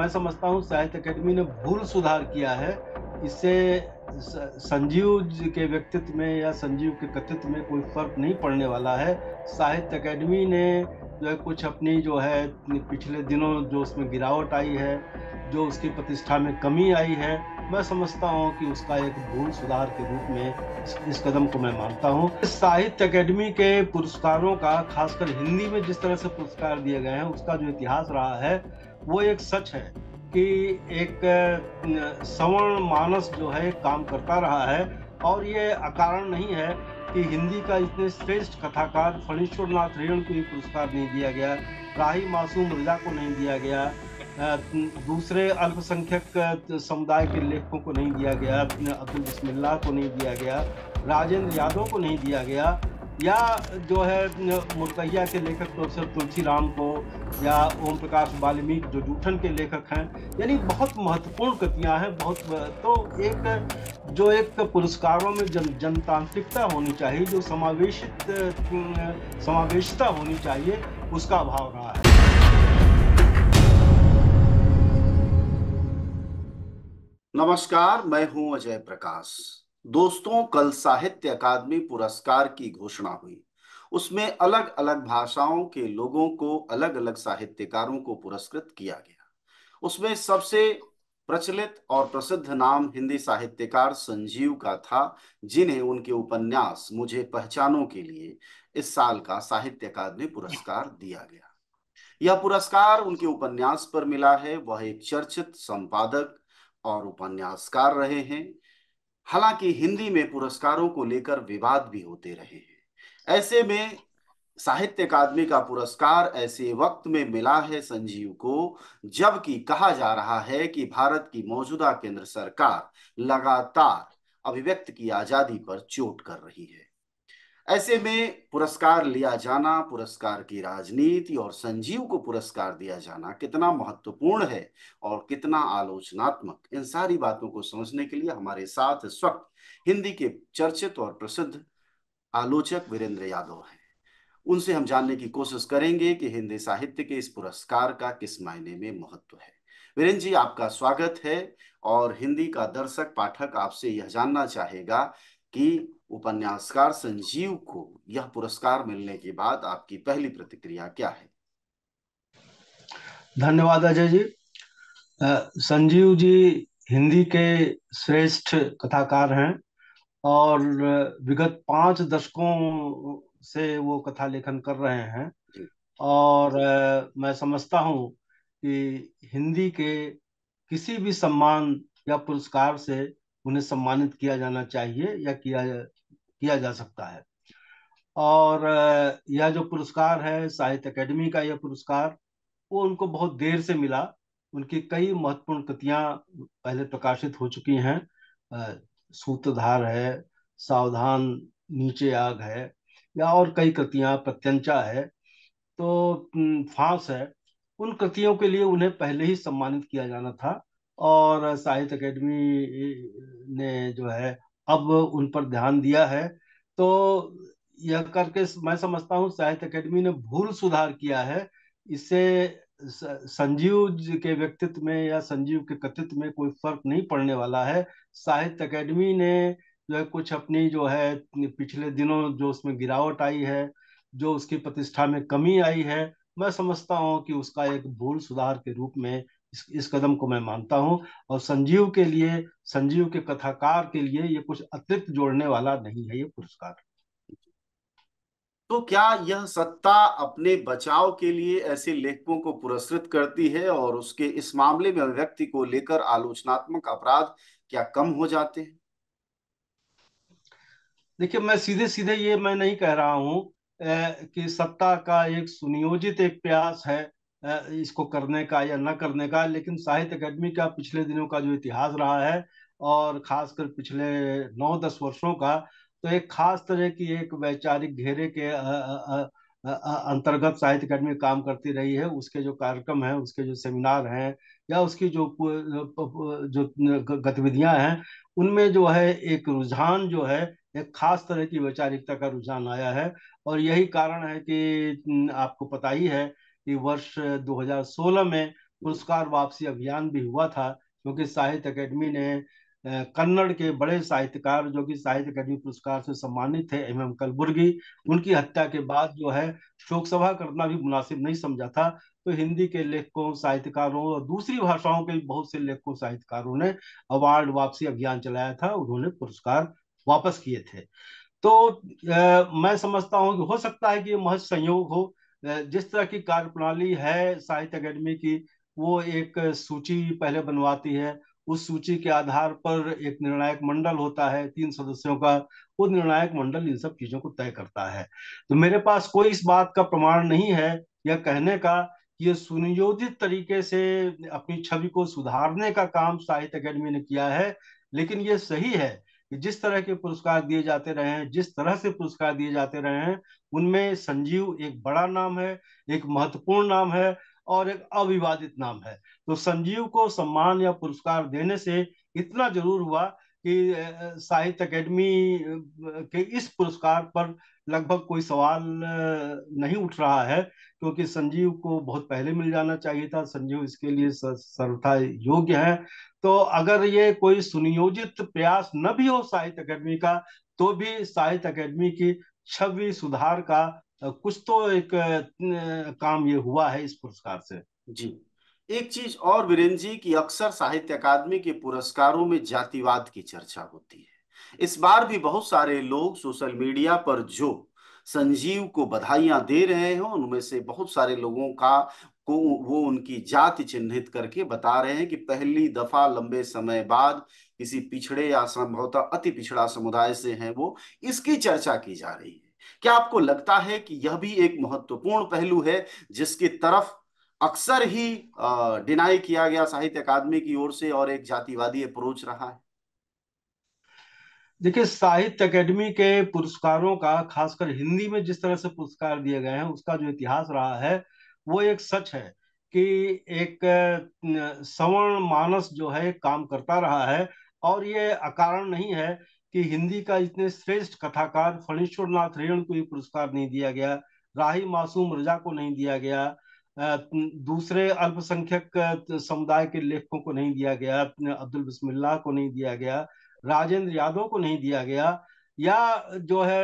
मैं समझता हूँ साहित्य अकेडमी ने भूल सुधार किया है इससे संजीव के व्यक्तित्व में या संजीव के कथित्व में कोई फर्क नहीं पड़ने वाला है साहित्य अकेडमी ने जो है कुछ अपनी जो है पिछले दिनों जो उसमें गिरावट आई है जो उसकी प्रतिष्ठा में कमी आई है मैं समझता हूँ कि उसका एक भूल सुधार के रूप में इस, इस कदम को मैं मानता हूँ साहित्य अकेडमी के पुरस्कारों का खासकर हिंदी में जिस तरह से पुरस्कार दिए गए हैं उसका जो इतिहास रहा है वो एक सच है कि एक सवर्ण मानस जो है काम करता रहा है और ये अकारण नहीं है कि हिंदी का इतने श्रेष्ठ कथाकार फणीश्वर नाथ रेण को ही पुरस्कार नहीं दिया गया राही मासूम रजा को नहीं दिया गया दूसरे अल्पसंख्यक समुदाय के लेखकों को नहीं दिया गया अब्दुल बसमिल्ला को नहीं दिया गया राजेंद्र यादव को नहीं दिया गया या जो है मुर्तैया के लेखक प्रोफेसर तुलसी राम को या ओम प्रकाश वाल्मीकि जो जूठन के लेखक हैं यानी बहुत महत्वपूर्ण कृतियाँ हैं बहुत तो एक जो एक पुरस्कारों में जन जनतांत्रिकता होनी चाहिए जो समावेशित समावेशता होनी चाहिए उसका अभाव रहा है नमस्कार मैं हूं अजय प्रकाश दोस्तों कल साहित्य अकादमी पुरस्कार की घोषणा हुई उसमें अलग अलग भाषाओं के लोगों को अलग अलग साहित्यकारों को पुरस्कृत किया गया उसमें सबसे प्रचलित और प्रसिद्ध नाम हिंदी साहित्यकार संजीव का था जिन्हें उनके उपन्यास मुझे पहचानों के लिए इस साल का साहित्य अकादमी पुरस्कार दिया गया यह पुरस्कार उनके उपन्यास पर मिला है वह एक चर्चित संपादक और उपन्यासकार रहे हैं हालांकि हिंदी में पुरस्कारों को लेकर विवाद भी होते रहे हैं ऐसे में साहित्य अकादमी का पुरस्कार ऐसे वक्त में मिला है संजीव को जबकि कहा जा रहा है कि भारत की मौजूदा केंद्र सरकार लगातार अभिव्यक्त की आजादी पर चोट कर रही है ऐसे में पुरस्कार लिया जाना पुरस्कार की राजनीति और संजीव को पुरस्कार दिया जाना कितना महत्वपूर्ण है और कितना आलोचनात्मक इन सारी बातों को समझने के लिए हमारे साथ इस वक्त हिंदी के चर्चित और प्रसिद्ध आलोचक वीरेंद्र यादव हैं उनसे हम जानने की कोशिश करेंगे कि हिंदी साहित्य के इस पुरस्कार का किस मायने में महत्व है वीरेंद्र जी आपका स्वागत है और हिंदी का दर्शक पाठक आपसे यह जानना चाहेगा कि उपन्यासकार संजीव को यह पुरस्कार मिलने के बाद आपकी पहली प्रतिक्रिया क्या है धन्यवाद अजय जी संजीव जी हिंदी के श्रेष्ठ कथाकार हैं और विगत पांच दशकों से वो कथा लेखन कर रहे हैं और मैं समझता हूँ कि हिंदी के किसी भी सम्मान या पुरस्कार से उन्हें सम्मानित किया जाना चाहिए या किया किया जा सकता है और यह जो पुरस्कार है साहित्य अकेडमी का यह पुरस्कार वो उनको बहुत देर से मिला उनकी कई महत्वपूर्ण कृतियां पहले प्रकाशित हो चुकी हैं सूत्रधार है सावधान नीचे आग है या और कई कृतियां प्रत्यंचा है तो फांस है उन कृतियों के लिए उन्हें पहले ही सम्मानित किया जाना था और साहित्य अकेडमी ने जो है अब उन पर ध्यान दिया है तो यह करके मैं समझता हूँ साहित्य अकेडमी ने भूल सुधार किया है इससे संजीव के व्यक्तित्व में या संजीव के कथित्व में कोई फर्क नहीं पड़ने वाला है साहित्य अकेडमी ने जो है कुछ अपनी जो है पिछले दिनों जो उसमें गिरावट आई है जो उसकी प्रतिष्ठा में कमी आई है मैं समझता हूँ कि उसका एक भूल सुधार के रूप में इस, इस कदम को मैं मानता हूँ और संजीव के लिए संजीव के कथाकार के लिए ये कुछ अतिरिक्त जोड़ने वाला नहीं है ये पुरस्कार तो क्या यह सत्ता अपने बचाव के लिए ऐसे लेखकों को पुरस्कृत करती है और उसके इस मामले में अभिव्यक्ति को लेकर आलोचनात्मक अपराध क्या कम हो जाते हैं देखिए मैं सीधे सीधे ये मैं नहीं कह रहा हूं कि सत्ता का एक सुनियोजित एक प्रयास है इसको करने का या न करने का लेकिन साहित्य अकादमी का पिछले दिनों का जो इतिहास रहा है और खासकर पिछले नौ दस वर्षों का तो एक खास तरह की एक वैचारिक घेरे के अंतर्गत साहित्य अकादमी काम करती रही है उसके जो कार्यक्रम हैं उसके जो सेमिनार हैं या उसकी जो जो गतिविधियां हैं उनमें जो है एक रुझान जो है एक खास तरह की वैचारिकता का रुझान आया है और यही कारण है कि आपको पता ही है कि वर्ष 2016 में पुरस्कार वापसी अभियान भी हुआ था क्योंकि साहित्य अकेडमी ने कन्नड़ के बड़े साहित्यकार जो कि साहित्य अकादमी पुरस्कार से सम्मानित थे एम एम कलबुर्गी उनकी हत्या के बाद जो है शोक सभा करना भी मुनासिब नहीं समझा था तो हिंदी के लेखकों साहित्यकारों और दूसरी भाषाओं के बहुत से लेखकों साहित्यकारों ने अवार्ड वापसी अभियान चलाया था उन्होंने पुरस्कार वापस किए थे तो आ, मैं समझता हूँ कि हो सकता है कि महज संयोग हो जिस तरह की कार्यप्रणाली है साहित्य अकेडमी की वो एक सूची पहले बनवाती है उस सूची के आधार पर एक निर्णायक मंडल होता है तीन सदस्यों का वो निर्णायक मंडल इन सब चीजों को तय करता है तो मेरे पास कोई इस बात का प्रमाण नहीं है या कहने का ये सुनियोजित तरीके से अपनी छवि को सुधारने का काम साहित्य अकेडमी ने किया है लेकिन ये सही है कि जिस तरह के पुरस्कार दिए जाते रहे हैं जिस तरह से पुरस्कार दिए जाते रहे हैं उनमें संजीव एक बड़ा नाम है एक महत्वपूर्ण नाम है और एक अविवादित नाम है तो संजीव को सम्मान या पुरस्कार देने से इतना जरूर हुआ कि साहित्य अकेडमी के इस पुरस्कार पर लगभग कोई सवाल नहीं उठ रहा है क्योंकि संजीव को बहुत पहले मिल जाना चाहिए था संजीव इसके लिए सर्वथा योग्य है तो अगर ये कोई सुनियोजित प्रयास न भी हो साहित्य अकेडमी का तो भी साहित्य अकेडमी की छवि सुधार का कुछ तो एक काम ये हुआ है इस पुरस्कार से जी एक चीज और वीरेंद्र जी की अक्सर साहित्य अकादमी के पुरस्कारों में जातिवाद की चर्चा होती है इस बार भी बहुत सारे लोग सोशल मीडिया पर जो संजीव को बधाइयां दे रहे हैं उनमें से बहुत सारे लोगों का को वो उनकी जाति चिन्हित करके बता रहे हैं कि पहली दफा लंबे समय बाद किसी पिछड़े या संभवतः अति पिछड़ा समुदाय से हैं वो इसकी चर्चा की जा रही है क्या आपको लगता है कि यह भी एक महत्वपूर्ण पहलू है जिसकी तरफ अक्सर ही डिनाई किया गया साहित्य अकादमी की ओर से और एक जातिवादी अप्रोच रहा है देखिए साहित्य अकेडमी के पुरस्कारों का खासकर हिंदी में जिस तरह से पुरस्कार दिए गए हैं उसका जो इतिहास रहा है वो एक सच है कि एक सवर्ण मानस जो है काम करता रहा है और ये अकारण नहीं है कि हिंदी का इतने श्रेष्ठ कथाकार फणीश्वर नाथ रेण को ये पुरस्कार नहीं दिया गया राही मासूम रजा को नहीं दिया गया दूसरे अल्पसंख्यक समुदाय के लेखकों को नहीं दिया गया अब्दुल बिस्मिल्लाह को नहीं दिया गया राजेंद्र यादव को नहीं दिया गया या जो है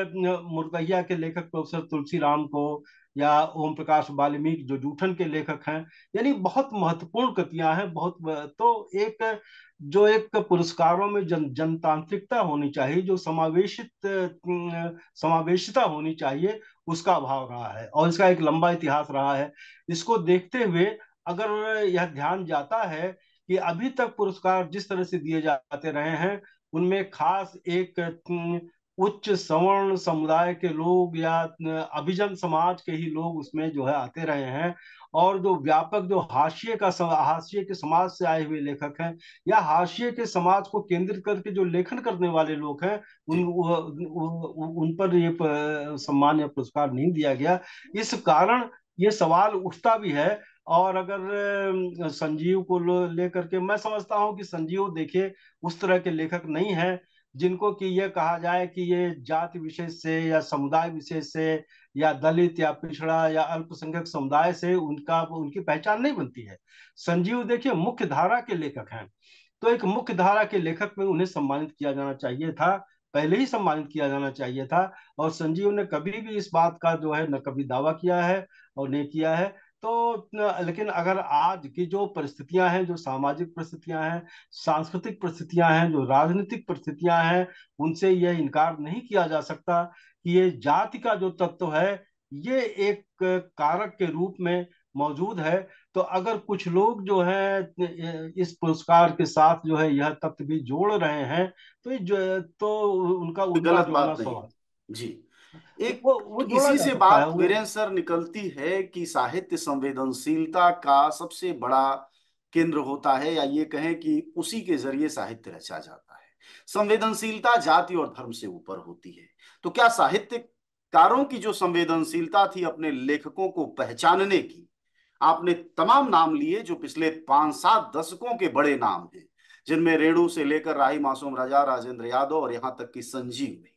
मुर्तैया के लेखक प्रोफेसर तुलसी राम को या ओम प्रकाश वाल्मीकि जो जूठन के लेखक हैं यानी बहुत महत्वपूर्ण कृतियां हैं बहुत तो एक जो एक पुरस्कारों में जन जनतांत्रिकता होनी चाहिए जो समावेशित समावेशता होनी चाहिए उसका अभाव रहा है और इसका एक लंबा इतिहास रहा है इसको देखते हुए अगर यह ध्यान जाता है कि अभी तक पुरस्कार जिस तरह से दिए जाते रहे हैं उनमें खास एक उच्च सवर्ण समुदाय के लोग या अभिजन समाज के ही लोग उसमें जो है आते रहे हैं और जो व्यापक जो हाशिए का हाशिए के समाज से आए हुए लेखक हैं या हाशिए के समाज को केंद्रित करके जो लेखन करने वाले लोग हैं उन उन पर ये सम्मान या पुरस्कार नहीं दिया गया इस कारण ये सवाल उठता भी है और अगर संजीव को लेकर के मैं समझता हूँ कि संजीव देखिए उस तरह के लेखक नहीं है जिनको कि ये कहा जाए कि ये जाति विशेष से या समुदाय विशेष से या दलित या पिछड़ा या अल्पसंख्यक समुदाय से उनका उनकी पहचान नहीं बनती है संजीव देखिए मुख्य धारा के लेखक हैं तो एक मुख्य धारा के लेखक में उन्हें सम्मानित किया जाना चाहिए था पहले ही सम्मानित किया जाना चाहिए था और संजीव ने कभी भी इस बात का जो है न कभी दावा किया है और नहीं किया है तो लेकिन अगर आज की जो परिस्थितियां हैं जो सामाजिक परिस्थितियां हैं सांस्कृतिक परिस्थितियां हैं जो राजनीतिक परिस्थितियां हैं उनसे यह इनकार नहीं किया जा सकता कि ये जाति का जो तत्व है ये एक कारक के रूप में मौजूद है तो अगर कुछ लोग जो है इस पुरस्कार के साथ जो है यह तत्व भी जोड़ रहे हैं तो जो तो उनका, तो उनका जी एक वो, वो तो इसी से बात वीरेन सर निकलती है कि साहित्य संवेदनशीलता का सबसे बड़ा केंद्र होता है या ये कहें कि उसी के जरिए साहित्य रचा जाता है संवेदनशीलता जाति और धर्म से ऊपर होती है तो क्या साहित्यकारों की जो संवेदनशीलता थी अपने लेखकों को पहचानने की आपने तमाम नाम लिए जो पिछले पांच सात दशकों के बड़े नाम हैं जिनमें रेणु से लेकर राही मासूम राजा राजेंद्र यादव और यहां तक कि संजीव ने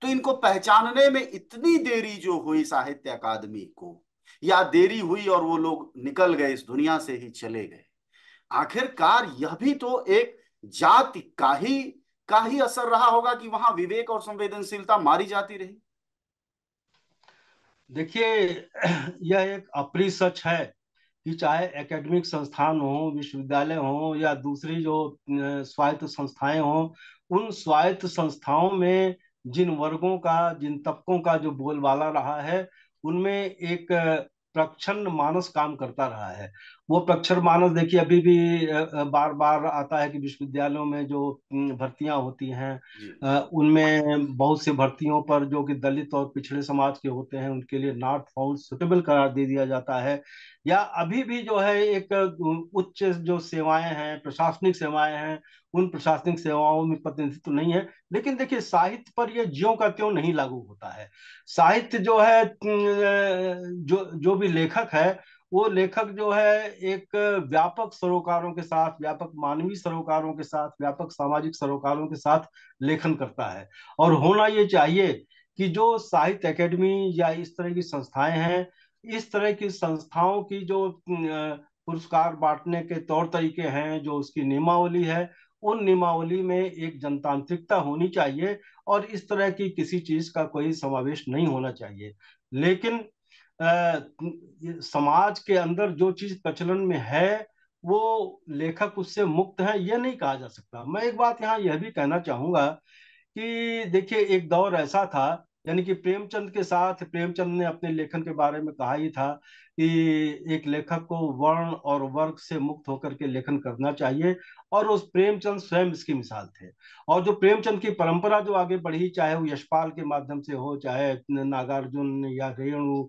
तो इनको पहचानने में इतनी देरी जो हुई साहित्य अकादमी को या देरी हुई और वो लोग निकल गए इस दुनिया से ही चले गए आखिरकार यह भी तो एक जाति का ही का ही असर रहा होगा कि वहां विवेक और संवेदनशीलता मारी जाती रही देखिए यह एक अप्रिय सच है कि चाहे एकेडमिक संस्थान हो विश्वविद्यालय हो या दूसरी जो स्वायत्त संस्थाएं हो उन स्वायत्त संस्थाओं में जिन वर्गों का जिन तबकों का जो बोलबाला रहा है उनमें एक प्रक्षण मानस काम करता रहा है वो प्रक्षर मानस देखिए अभी भी बार बार आता है कि विश्वविद्यालयों में जो भर्तियां होती हैं उनमें बहुत से भर्तियों पर जो कि दलित और पिछड़े समाज के होते हैं उनके लिए नॉट फाउंड सुटेबल करार दे दिया जाता है या अभी भी जो है एक उच्च जो सेवाएं हैं प्रशासनिक सेवाएं हैं उन प्रशासनिक सेवाओं में प्रतिनिधित्व नहीं है लेकिन देखिए साहित्य पर यह ज्यों का त्यों नहीं लागू होता है साहित्य जो है जो जो भी लेखक है वो लेखक जो है एक व्यापक सरोकारों के साथ व्यापक मानवीय सरोकारों के साथ व्यापक सामाजिक सरोकारों के साथ लेखन करता है और होना ये चाहिए कि जो साहित्य एकेडमी या इस तरह की संस्थाएं हैं इस तरह की संस्थाओं की जो पुरस्कार बांटने के तौर तरीके हैं जो उसकी नियमावली है उन नियमावली में एक जनतांत्रिकता होनी चाहिए और इस तरह की किसी चीज का कोई समावेश नहीं होना चाहिए लेकिन समाज के अंदर जो चीज प्रचलन में है वो लेखक उससे मुक्त है यह नहीं कहा जा सकता मैं एक बात यहाँ यह भी कहना चाहूंगा कि देखिए एक दौर ऐसा था यानी कि प्रेमचंद के साथ प्रेमचंद ने अपने लेखन के बारे में कहा ही था कि एक लेखक को वर्ण और वर्ग से मुक्त होकर के लेखन करना चाहिए और उस प्रेमचंद स्वयं इसकी मिसाल थे और जो प्रेमचंद की परंपरा जो आगे बढ़ी चाहे वो यशपाल के माध्यम से हो चाहे नागार्जुन या रेणु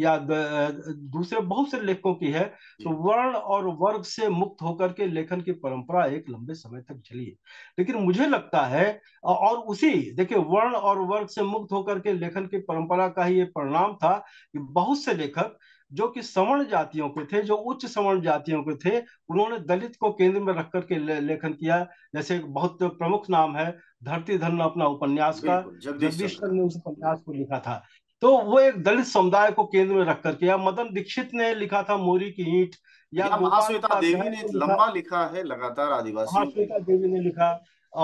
या दूसरे बहुत से लेखकों की है तो वर्ण और वर्ग से मुक्त होकर के लेखन की परंपरा एक लंबे समय तक चली है लेकिन मुझे लगता है और उसी देखिए वर्ण और वर्ग से मुक्त होकर के लेखन की परंपरा का ही ये परिणाम था कि बहुत से लेखक जो कि सवर्ण जातियों के थे जो उच्च सवर्ण जातियों के थे उन्होंने दलित को केंद्र में रख करके ले, लेखन किया जैसे एक बहुत प्रमुख नाम है धरती धन अपना उपन्यास का जगदीश ने उस उपन्यास को लिखा था तो वो एक दलित समुदाय को केंद्र में रख करके या मदन दीक्षित ने लिखा था मोरी की ईट या, या देवी ने तो लंबा लिखा है लगातार आदिवासी महाश्वेता देवी ने लिखा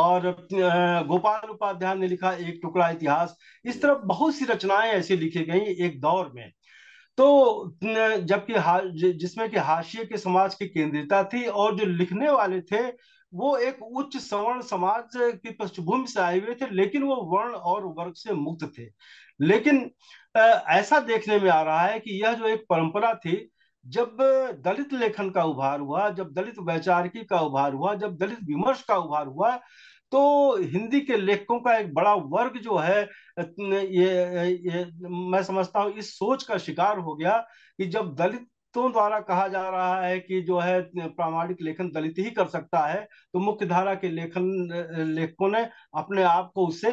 और गोपाल उपाध्याय ने लिखा एक टुकड़ा इतिहास इस तरह बहुत सी रचनाएं ऐसी लिखी गई एक दौर में तो जबकि जिसमें कि हाशिए के समाज की केंद्रता थी और जो लिखने वाले थे वो एक उच्च सवर्ण समाज की पृष्ठभूमि से आए हुए थे लेकिन वो वर्ण और वर्ग से मुक्त थे लेकिन ऐसा देखने में आ रहा है कि यह जो एक परंपरा थी जब दलित लेखन का उभार हुआ जब दलित वैचारिकी का उभार हुआ जब दलित विमर्श का उभार हुआ तो हिंदी के लेखकों का एक बड़ा वर्ग जो है ये, ये मैं समझता हूँ इस सोच का शिकार हो गया कि जब दलित दलितों द्वारा कहा जा रहा है कि जो है प्रामाणिक लेखन दलित ही कर सकता है तो मुख्य धारा के लेखन लेखकों ने अपने आप को उससे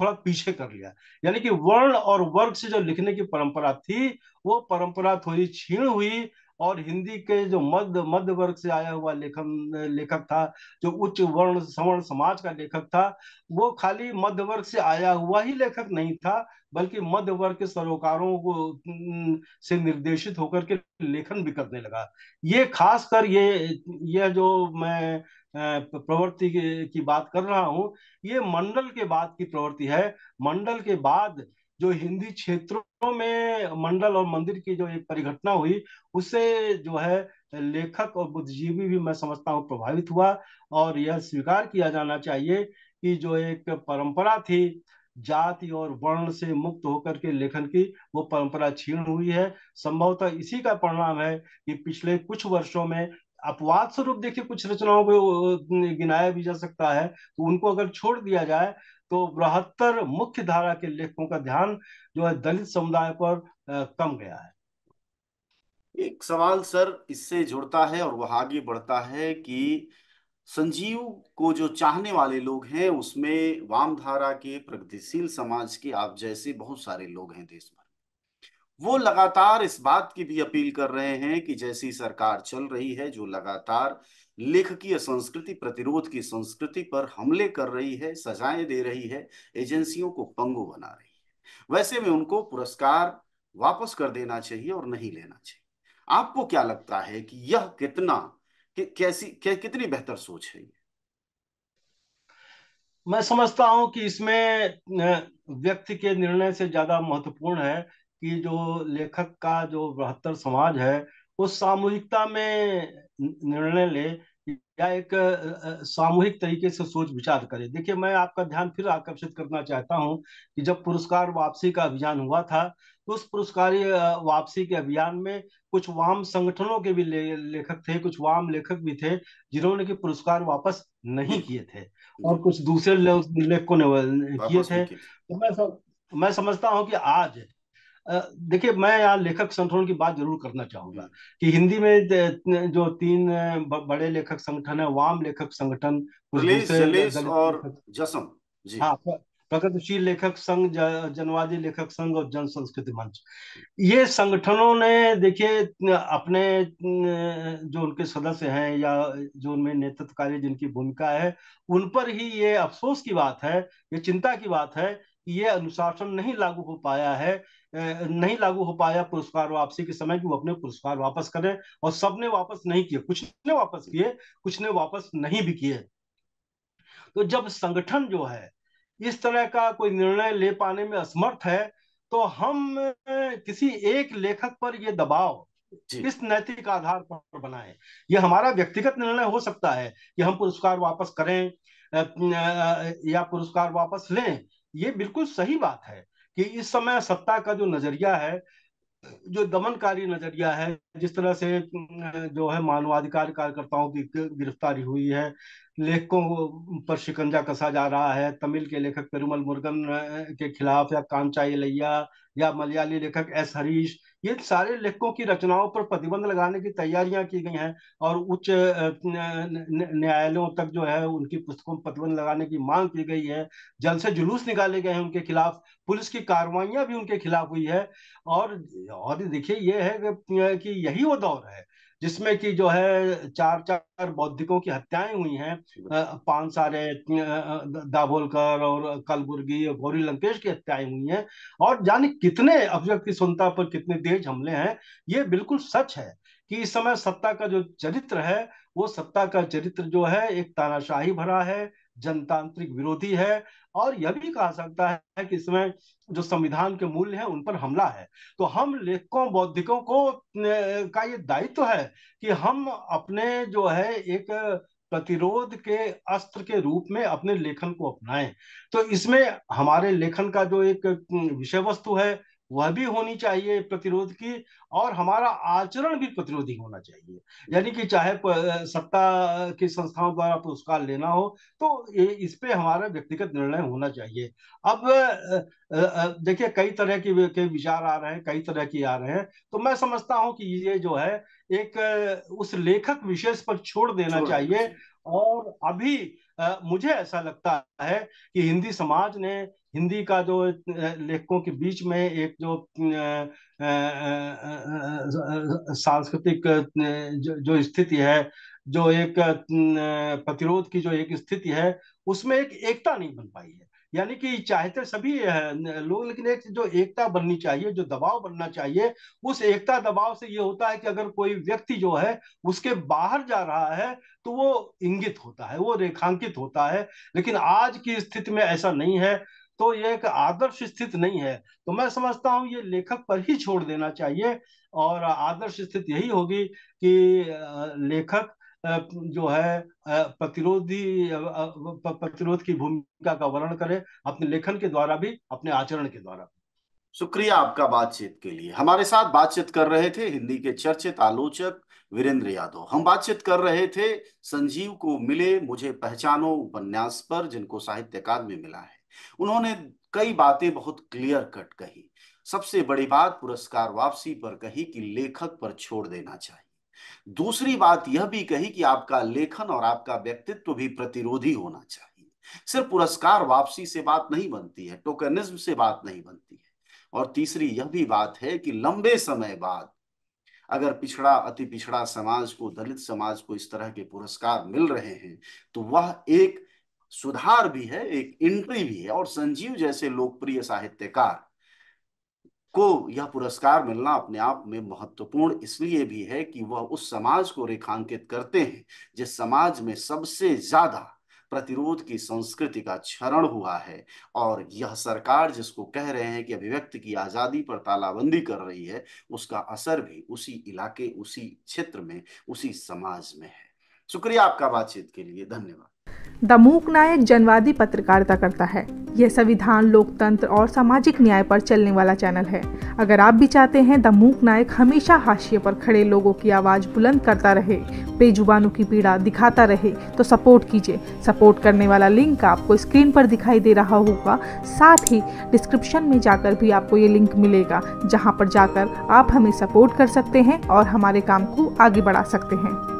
थोड़ा पीछे कर लिया यानी कि वर्ण और वर्ग से जो लिखने की परंपरा थी वो परंपरा थोड़ी छीण हुई और हिंदी के जो मध्य मध्य वर्ग से आया हुआ लेखन लेखक था जो उच्च वर्ण सवर्ण समाज का लेखक था वो खाली मध्य वर्ग से आया हुआ ही लेखक नहीं था बल्कि मध्य वर्ग के सरोकारों को से निर्देशित होकर के लेखन भी करने लगा ये खासकर ये यह जो मैं प्रवृत्ति की बात कर रहा हूँ ये मंडल के बाद की प्रवृत्ति है मंडल के बाद जो हिंदी क्षेत्रों में मंडल और मंदिर की जो एक परिघटना हुई उससे जो है लेखक और बुद्धिजीवी भी मैं समझता हूँ प्रभावित हुआ और यह स्वीकार किया जाना चाहिए कि जो एक परंपरा थी जाति और वर्ण से मुक्त होकर के लेखन की वो परंपरा छीन हुई है संभवतः इसी का परिणाम है कि पिछले कुछ वर्षों में अपवाद स्वरूप देखिए कुछ रचनाओं को गिनाया भी जा सकता है तो उनको अगर छोड़ दिया जाए तो बहत्तर मुख्य धारा के लेखकों का ध्यान जो है दलित समुदाय पर कम गया है एक सवाल सर इससे जुड़ता है और वह आगे बढ़ता है कि संजीव को जो चाहने वाले लोग हैं उसमें वाम धारा के प्रगतिशील समाज के आप जैसे बहुत सारे लोग हैं देश भर वो लगातार इस बात की भी अपील कर रहे हैं कि जैसी सरकार चल रही है जो लगातार लेखकीय संस्कृति प्रतिरोध की संस्कृति पर हमले कर रही है सजाएं दे रही है एजेंसियों को पंगु बना रही है वैसे में उनको पुरस्कार वापस कर देना चाहिए और नहीं लेना चाहिए आपको क्या लगता है कि यह कितना कि, कैसी कै, कितनी बेहतर सोच है मैं समझता हूं कि इसमें व्यक्ति के निर्णय से ज्यादा महत्वपूर्ण है कि जो लेखक का जो बृहत्तर समाज है उस सामूहिकता में निर्णय ले या एक सामूहिक तरीके से सोच विचार करें देखिए मैं आपका ध्यान फिर आकर्षित करना चाहता हूं कि जब पुरस्कार वापसी का अभियान हुआ था तो उस पुरस्कार वापसी के अभियान में कुछ वाम संगठनों के भी ले, लेखक थे कुछ वाम लेखक भी थे जिन्होंने कि पुरस्कार वापस नहीं किए थे और कुछ दूसरे लेखकों ने किए थे तो मैं सम, मैं समझता हूँ कि आज देखिए मैं यहाँ लेखक संगठन की बात जरूर करना चाहूंगा कि हिंदी में जो तीन बड़े लेखक संगठन है वाम लेखक संगठन और जसम जी हाँ प्रगतिशील लेखक संघ जनवादी लेखक संघ और जन संस्कृति मंच ये संगठनों ने देखिए अपने जो उनके सदस्य हैं या जो उनमें नेतृत्वकारी जिनकी भूमिका है उन पर ही ये अफसोस की बात है ये चिंता की बात है ये अनुशासन नहीं लागू हो पाया है नहीं लागू हो पाया पुरस्कार वापसी के समय कि वो अपने पुरस्कार वापस करें और सबने वापस नहीं किए कुछ ने वापस किए कुछ ने वापस नहीं भी किए तो जब संगठन जो है इस तरह का कोई निर्णय ले पाने में असमर्थ है तो हम किसी एक लेखक पर यह दबाव किस नैतिक आधार पर बनाए यह हमारा व्यक्तिगत निर्णय हो सकता है कि हम पुरस्कार वापस करें या पुरस्कार वापस लें ये बिल्कुल सही बात है कि इस समय सत्ता का जो नजरिया है जो दमनकारी नजरिया है जिस तरह से जो है मानवाधिकार कार्यकर्ताओं की गिरफ्तारी हुई है लेखकों पर शिकंजा कसा जा रहा है तमिल के लेखक पेरुमल मुर्गन के खिलाफ या कांचा लैया या मलयाली लेखक एस हरीश ये सारे लेखकों की रचनाओं पर प्रतिबंध लगाने की तैयारियां की गई हैं और उच्च न्यायालयों तक जो है उनकी पुस्तकों पर प्रतिबंध लगाने की मांग की गई है जल से जुलूस निकाले गए हैं उनके खिलाफ पुलिस की कार्रवाइयां भी उनके खिलाफ हुई है और और देखिए ये है कि यही वो दौर है जिसमें कि जो है चार चार बौद्धिकों की हत्याएं हुई हैं पांच सारे दाभोलकर और कलबुर्गी और गौरी लंकेश की हत्याएं हुई हैं और यानी कितने अभिव्यक्त की सुनता पर कितने तेज हमले हैं ये बिल्कुल सच है कि इस समय सत्ता का जो चरित्र है वो सत्ता का चरित्र जो है एक तानाशाही भरा है जनतांत्रिक विरोधी है और यह भी कहा सकता है कि इसमें जो संविधान के मूल्य हैं उन पर हमला है तो हम लेखकों बौद्धिकों को का ये दायित्व तो है कि हम अपने जो है एक प्रतिरोध के अस्त्र के रूप में अपने लेखन को अपनाएं तो इसमें हमारे लेखन का जो एक विषय वस्तु है वह भी होनी चाहिए प्रतिरोध की और हमारा आचरण भी प्रतिरोधी होना चाहिए यानी कि चाहे सत्ता की संस्थाओं द्वारा पुरस्कार लेना हो तो इस पे हमारा व्यक्तिगत निर्णय होना चाहिए अब देखिए कई तरह की के विचार आ रहे हैं कई तरह की आ रहे हैं तो मैं समझता हूं कि ये जो है एक उस लेखक विशेष पर छोड़ देना छोड़ चाहिए और अभी आ, मुझे ऐसा लगता है कि हिंदी समाज ने हिंदी का जो लेखकों के बीच में एक जो सांस्कृतिक जो, स्थिति है जो एक प्रतिरोध की जो एक स्थिति है उसमें एक एकता नहीं बन पाई है यानी कि चाहते तो सभी लोग लेकिन एक जो एकता बननी चाहिए जो दबाव बनना चाहिए उस एकता दबाव से ये होता है कि अगर कोई व्यक्ति जो है उसके बाहर जा रहा है तो वो इंगित होता है वो रेखांकित होता है लेकिन आज की स्थिति में ऐसा नहीं है तो ये एक आदर्श स्थिति नहीं है तो मैं समझता हूँ ये लेखक पर ही छोड़ देना चाहिए और आदर्श स्थिति यही होगी कि लेखक जो है प्रतिरोधी प्रतिरोध की भूमिका का वर्णन करे अपने लेखन के द्वारा भी अपने आचरण के द्वारा शुक्रिया आपका बातचीत के लिए हमारे साथ बातचीत कर रहे थे हिंदी के चर्चित आलोचक वीरेंद्र यादव हम बातचीत कर रहे थे संजीव को मिले मुझे पहचानो उपन्यास पर जिनको साहित्य अकादमी मिला है उन्होंने कई बातें बहुत क्लियर कट कही सबसे बड़ी बात पुरस्कार वापसी पर कही कि लेखक पर छोड़ देना चाहिए दूसरी बात यह भी कही कि आपका लेखन और आपका व्यक्तित्व भी प्रतिरोधी होना चाहिए सिर्फ पुरस्कार वापसी से बात नहीं बनती है टोकनिज्म से बात नहीं बनती है और तीसरी यह भी बात है कि लंबे समय बाद अगर पिछड़ा अति पिछड़ा समाज को दलित समाज को इस तरह के पुरस्कार मिल रहे हैं तो वह एक सुधार भी है एक एंट्री भी है और संजीव जैसे लोकप्रिय साहित्यकार को यह पुरस्कार मिलना अपने आप में महत्वपूर्ण इसलिए भी है कि वह उस समाज को रेखांकित करते हैं जिस समाज में सबसे ज्यादा प्रतिरोध की संस्कृति का क्षरण हुआ है और यह सरकार जिसको कह रहे हैं कि अभिव्यक्ति की आज़ादी पर तालाबंदी कर रही है उसका असर भी उसी इलाके उसी क्षेत्र में उसी समाज में है शुक्रिया आपका बातचीत के लिए धन्यवाद द मूक नायक जनवादी पत्रकारिता करता है यह संविधान लोकतंत्र और सामाजिक न्याय पर चलने वाला चैनल है अगर आप भी चाहते हैं द मूक नायक हमेशा हाशिए पर खड़े लोगों की आवाज़ बुलंद करता रहे बेजुबानों की पीड़ा दिखाता रहे तो सपोर्ट कीजिए सपोर्ट करने वाला लिंक आपको स्क्रीन पर दिखाई दे रहा होगा साथ ही डिस्क्रिप्शन में जाकर भी आपको ये लिंक मिलेगा जहाँ पर जाकर आप हमें सपोर्ट कर सकते हैं और हमारे काम को आगे बढ़ा सकते हैं